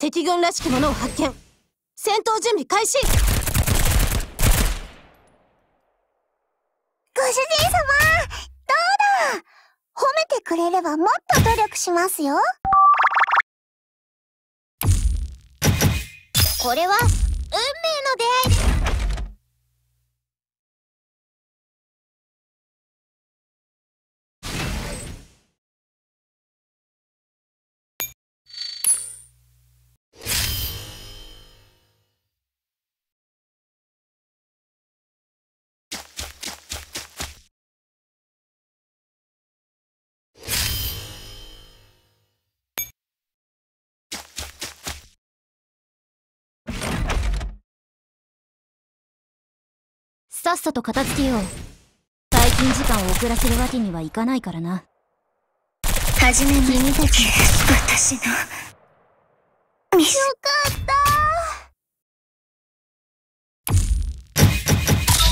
敵軍らしきものを発見戦闘準備開始ご主人様どうだ褒めてくれればもっと努力しますよこれは運命の出会さっさと片付けよう最近時間を遅らせるわけにはいかないからなはじめに君たち私のミスよかったブロックセ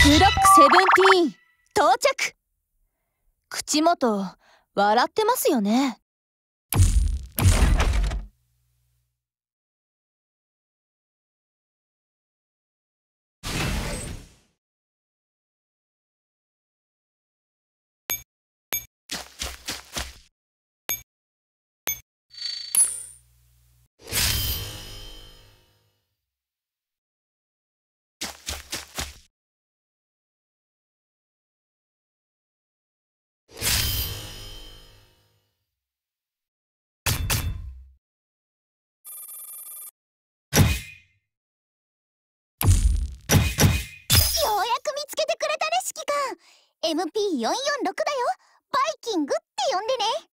ブンティーン到着口元笑ってますよね MP446 だよバイキングって呼んでね